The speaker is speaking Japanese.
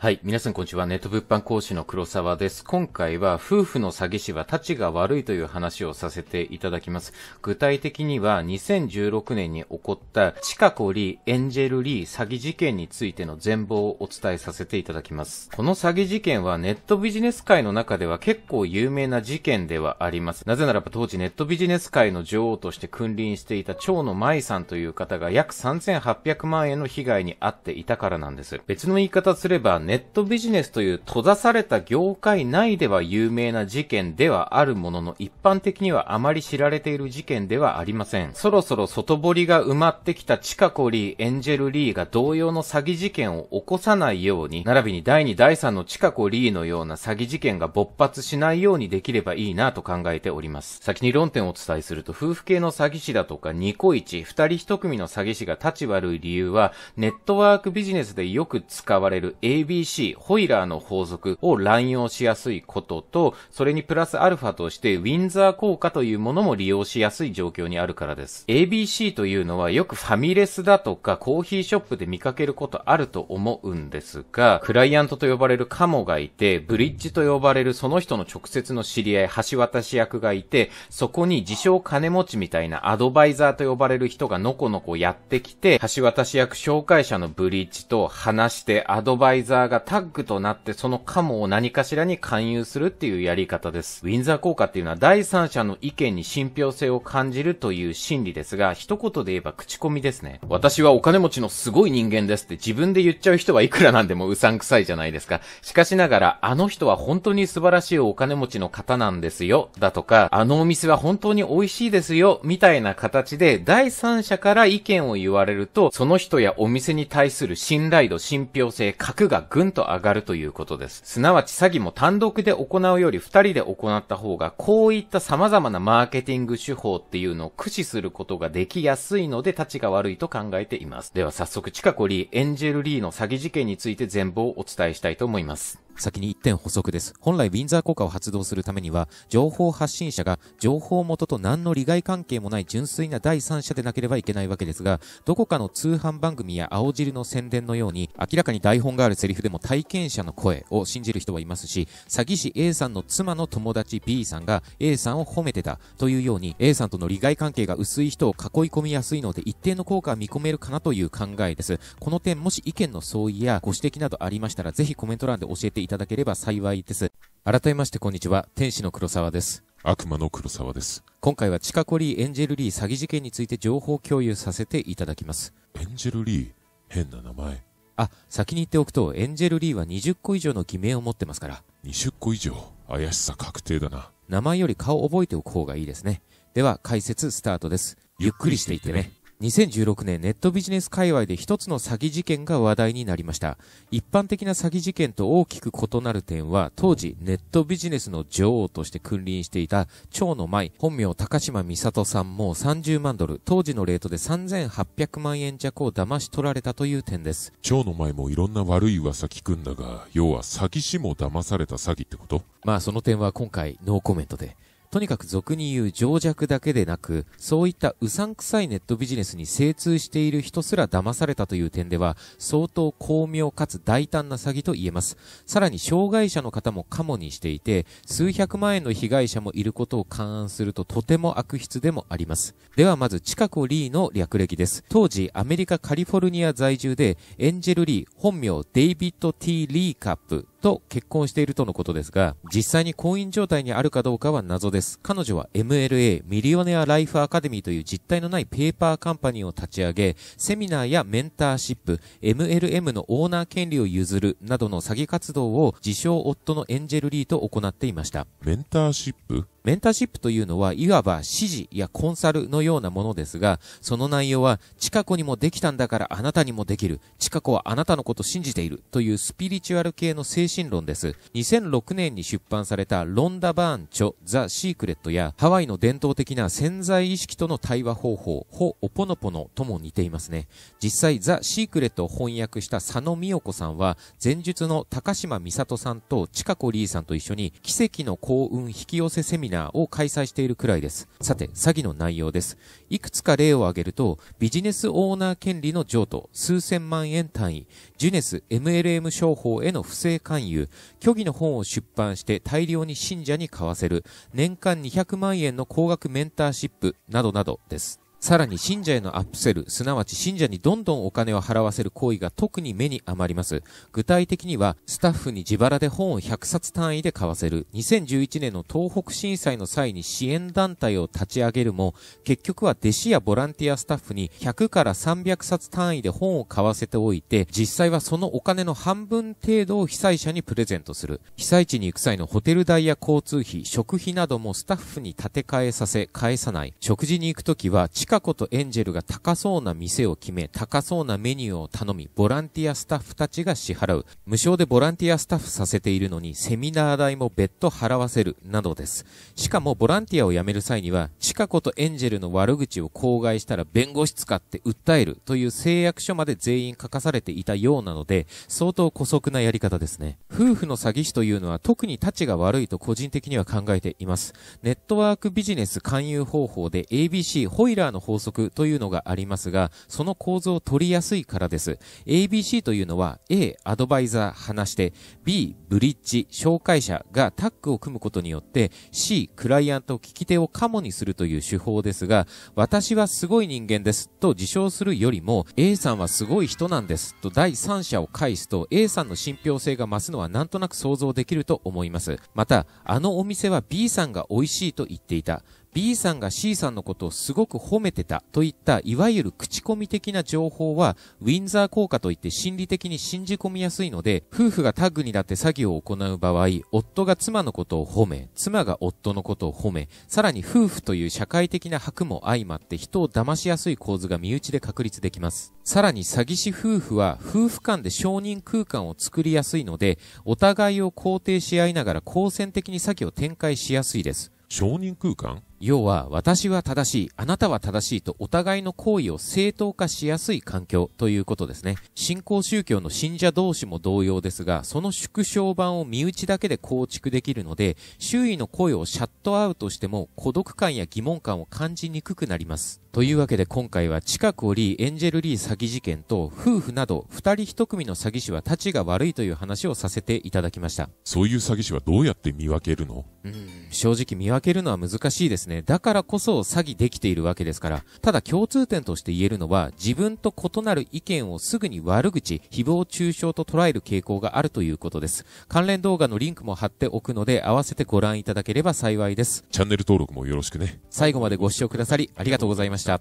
はい。皆さんこんにちは。ネット物販講師の黒沢です。今回は夫婦の詐欺師は立ちが悪いという話をさせていただきます。具体的には2016年に起こったチカコリー、エンジェルリー詐欺事件についての全貌をお伝えさせていただきます。この詐欺事件はネットビジネス界の中では結構有名な事件ではあります。なぜならば当時ネットビジネス界の女王として君臨していた蝶野舞さんという方が約3800万円の被害に遭っていたからなんです。別の言い方すればネットビジネスという閉ざされた業界内では有名な事件ではあるものの、一般的にはあまり知られている事件ではありません。そろそろ外堀が埋まってきたチカコリー、エンジェルリーが同様の詐欺事件を起こさないように、並びに第2、第3のチカコリーのような詐欺事件が勃発しないようにできればいいなと考えております。先に論点をお伝えすると、夫婦系の詐欺師だとか、ニコイチ、二人一組の詐欺師が立ち悪い理由は、ネットワークビジネスでよく使われる AB FEC、ホイラーの法則を乱用しやすいことと、それにプラスアルファとしてウィンザー効果というものも利用しやすい状況にあるからです。ABC というのはよくファミレスだとかコーヒーショップで見かけることあると思うんですが、クライアントと呼ばれるカモがいて、ブリッジと呼ばれるその人の直接の知り合い、橋渡し役がいて、そこに自称金持ちみたいなアドバイザーと呼ばれる人がのこのこやってきて、橋渡し役紹介者のブリッジと話してアドバイザーがタッグとなってそのカモを何かしらに勧誘するっていうやり方です。ウィンザー効果っていうのは第三者の意見に信憑性を感じるという心理ですが、一言で言えば口コミですね。私はお金持ちのすごい人間ですって自分で言っちゃう人はいくらなんでもうさんくさいじゃないですか。しかしながら、あの人は本当に素晴らしいお金持ちの方なんですよ、だとか、あのお店は本当に美味しいですよ、みたいな形で第三者から意見を言われると、その人やお店に対する信頼度、信憑性、格がぐぐんと上がるということです。すなわち詐欺も単独で行うより二人で行った方が、こういった様々なマーケティング手法っていうのを駆使することができやすいので、立ちが悪いと考えています。では早速、近くリー、エンジェルリーの詐欺事件について全部をお伝えしたいと思います。先に1点補足です。本来ウィンザー効果を発動するためには、情報発信者が情報元と何の利害関係もない純粋な第三者でなければいけないわけですが、どこかの通販番組や青汁の宣伝のように、明らかに台本があるセリフでも体験者の声を信じる人はいますし、詐欺師 A さんの妻の友達 B さんが A さんを褒めてたというように、A さんとの利害関係が薄い人を囲い込みやすいので、一定の効果は見込めるかなという考えです。この点、もし意見の相違やご指摘などありましたら、ぜひコメント欄で教えていいただければ幸いです。改めましてこんにちは、天使の黒沢です。悪魔の黒沢です。今回はチカコリー・エンジェルリー詐欺事件について情報共有させていただきます。エンジェルリー変な名前。あ、先に言っておくと、エンジェルリーは20個以上の偽名を持ってますから。20個以上怪しさ確定だな。名前より顔覚えておく方がいいですね。では解説スタートです。ゆっくりしていってね。2016年ネットビジネス界隈で一つの詐欺事件が話題になりました。一般的な詐欺事件と大きく異なる点は、当時ネットビジネスの女王として君臨していた蝶の舞、本名高島美里さんも30万ドル、当時のレートで3800万円弱を騙し取られたという点です。蝶の舞もいろんな悪い噂聞くんだが、要は詐欺師も騙された詐欺ってことまあその点は今回ノーコメントで。とにかく俗に言う情弱だけでなく、そういったうさんくさいネットビジネスに精通している人すら騙されたという点では、相当巧妙かつ大胆な詐欺と言えます。さらに障害者の方もカモにしていて、数百万円の被害者もいることを勘案するととても悪質でもあります。ではまず、近子リーの略歴です。当時、アメリカカリフォルニア在住で、エンジェル・リー、本名デイビッド・ T・ リーカップと結婚しているとのことですが、実際に婚姻状態にあるかどうかは謎です。彼女は MLA、ミリオネアライフアカデミーという実体のないペーパーカンパニーを立ち上げ、セミナーやメンターシップ、MLM のオーナー権利を譲るなどの詐欺活動を自称夫のエンジェルリーと行っていました。メンターシップメンターシップというのは、いわば指示やコンサルのようなものですが、その内容は、近くにもできたんだからあなたにもできる。近くはあなたのこと信じている。というスピリチュアル系の精神論です。2006年に出版されたロンダ・バーンチョ・ザ・シークレットや、ハワイの伝統的な潜在意識との対話方法、ホ・オポノポノとも似ていますね。実際、ザ・シークレットを翻訳した佐野美代子さんは、前述の高島美里さんと近子リーさんと一緒に、奇跡の幸運引き寄せセミナーナーを開催しているくらいです。さて、詐欺の内容です。いくつか例を挙げると、ビジネスオーナー権利の譲渡、数千万円単位、ジュネス MLM 商法への不正勧誘、虚偽の本を出版して大量に信者に買わせる、年間200万円の高額メンターシップなどなどです。さらに信者へのアップセル、すなわち信者にどんどんお金を払わせる行為が特に目に余ります。具体的には、スタッフに自腹で本を100冊単位で買わせる。2011年の東北震災の際に支援団体を立ち上げるも、結局は弟子やボランティアスタッフに100から300冊単位で本を買わせておいて、実際はそのお金の半分程度を被災者にプレゼントする。被災地に行く際のホテル代や交通費、食費などもスタッフに立て替えさせ、返さない。食事に行くときは、カ子とエンジェルが高そうな店を決め、高そうなメニューを頼み、ボランティアスタッフたちが支払う。無償でボランティアスタッフさせているのに、セミナー代も別途払わせる、などです。しかも、ボランティアを辞める際には、チカ子とエンジェルの悪口を口外したら弁護士使って訴えるという誓約書まで全員書かされていたようなので、相当古速なやり方ですね。夫婦の詐欺師というのは特に立ちが悪いと個人的には考えています。ネットワークビジネス勧誘方法で ABC ホイラーのの法則というのがありますが、その構造を取りやすいからです。ABC というのは A、アドバイザー、話して、B、ブリッジ、紹介者がタッグを組むことによって、C、クライアント、聞き手をカモにするという手法ですが、私はすごい人間ですと自称するよりも、A さんはすごい人なんですと第三者を介すと A さんの信憑性が増すのはなんとなく想像できると思います。また、あのお店は B さんが美味しいと言っていた。B さんが C さんのことをすごく褒めてたといったいわゆる口コミ的な情報はウィンザー効果といって心理的に信じ込みやすいので夫婦がタッグになって詐欺を行う場合夫が妻のことを褒め妻が夫のことを褒めさらに夫婦という社会的な箔も相まって人を騙しやすい構図が身内で確立できますさらに詐欺師夫婦は夫婦間で承認空間を作りやすいのでお互いを肯定し合いながら好戦的に詐欺を展開しやすいです承認空間要は私は正しい、あなたは正しいとお互いの行為を正当化しやすい環境ということですね。信仰宗教の信者同士も同様ですが、その縮小版を身内だけで構築できるので、周囲の声をシャットアウトしても孤独感や疑問感を感じにくくなります。というわけで今回は近くおりエンジェルリー詐欺事件と夫婦など二人一組の詐欺師は立ちが悪いという話をさせていただきました。そういう詐欺師はどうやって見分けるのうん、正直見分けるのは難しいですね、だからこそ詐欺できているわけですから、ただ共通点として言えるのは、自分と異なる意見をすぐに悪口、誹謗中傷と捉える傾向があるということです。関連動画のリンクも貼っておくので、合わせてご覧いただければ幸いです。チャンネル登録もよろしくね。最後までご視聴くださり、ありがとうございました。